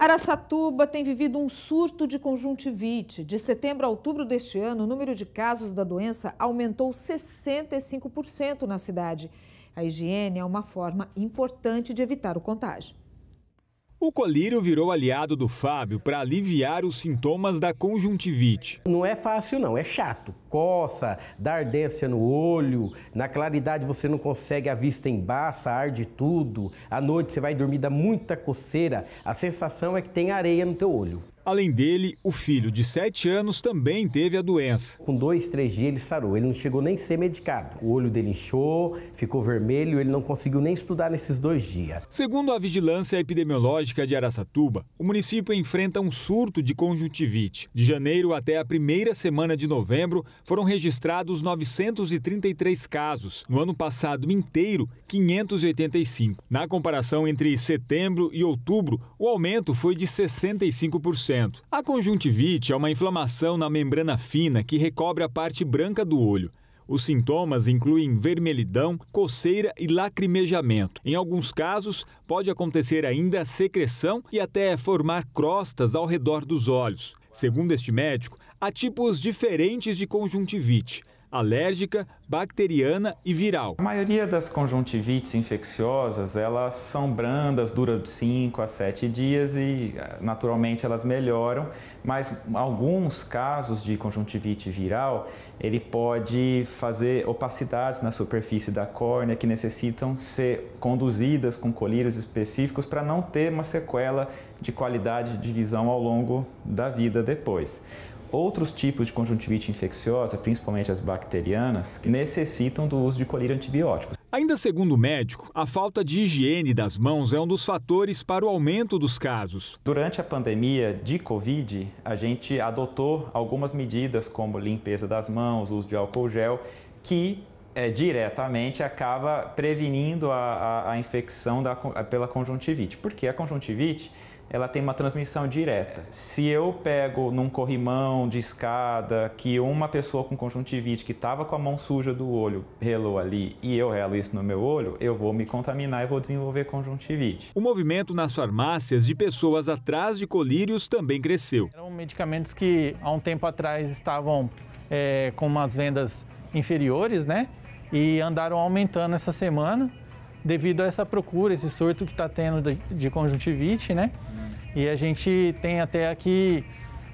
Araçatuba tem vivido um surto de conjuntivite. De setembro a outubro deste ano, o número de casos da doença aumentou 65% na cidade. A higiene é uma forma importante de evitar o contágio. O colírio virou aliado do Fábio para aliviar os sintomas da conjuntivite. Não é fácil não, é chato. Coça, dá ardência no olho, na claridade você não consegue, a vista embaça, arde tudo. À noite você vai dormir, dá muita coceira. A sensação é que tem areia no teu olho. Além dele, o filho de 7 anos também teve a doença. Com dois, três dias ele sarou. Ele não chegou nem a ser medicado. O olho dele inchou, ficou vermelho, ele não conseguiu nem estudar nesses dois dias. Segundo a Vigilância Epidemiológica de Aracatuba, o município enfrenta um surto de conjuntivite. De janeiro até a primeira semana de novembro, foram registrados 933 casos. No ano passado inteiro, 585. Na comparação entre setembro e outubro, o aumento foi de 65%. A conjuntivite é uma inflamação na membrana fina que recobre a parte branca do olho. Os sintomas incluem vermelhidão, coceira e lacrimejamento. Em alguns casos, pode acontecer ainda secreção e até formar crostas ao redor dos olhos. Segundo este médico, há tipos diferentes de conjuntivite alérgica, bacteriana e viral. A maioria das conjuntivites infecciosas, elas são brandas, duram de 5 a 7 dias e eh, naturalmente elas melhoram, mas alguns casos de conjuntivite viral, ele pode fazer opacidades na superfície da córnea que necessitam ser conduzidas com colírios específicos para não ter uma sequela de qualidade de visão ao longo da vida depois. Outros tipos de conjuntivite infecciosa, principalmente as bacterianas, necessitam do uso de colírio antibióticos. Ainda segundo o médico, a falta de higiene das mãos é um dos fatores para o aumento dos casos. Durante a pandemia de Covid, a gente adotou algumas medidas como limpeza das mãos, uso de álcool gel, que é, diretamente acaba prevenindo a, a, a infecção da, a, pela conjuntivite, porque a conjuntivite ela tem uma transmissão direta. Se eu pego num corrimão de escada que uma pessoa com conjuntivite que estava com a mão suja do olho relou ali e eu relo isso no meu olho, eu vou me contaminar e vou desenvolver conjuntivite. O movimento nas farmácias de pessoas atrás de colírios também cresceu. Eram medicamentos que há um tempo atrás estavam é, com umas vendas inferiores, né? e andaram aumentando essa semana devido a essa procura, esse surto que está tendo de, de, conjuntivite, né? E a gente tem até aqui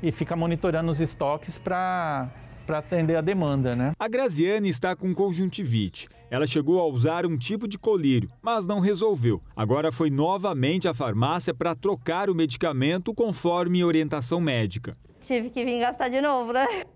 e fica monitorando os estoques para para atender a demanda, né? A Graziane está com conjuntivite. Ela chegou a usar um tipo de colírio, mas não resolveu. Agora foi novamente à farmácia para trocar o medicamento conforme orientação médica. Tive que vir gastar de novo, né?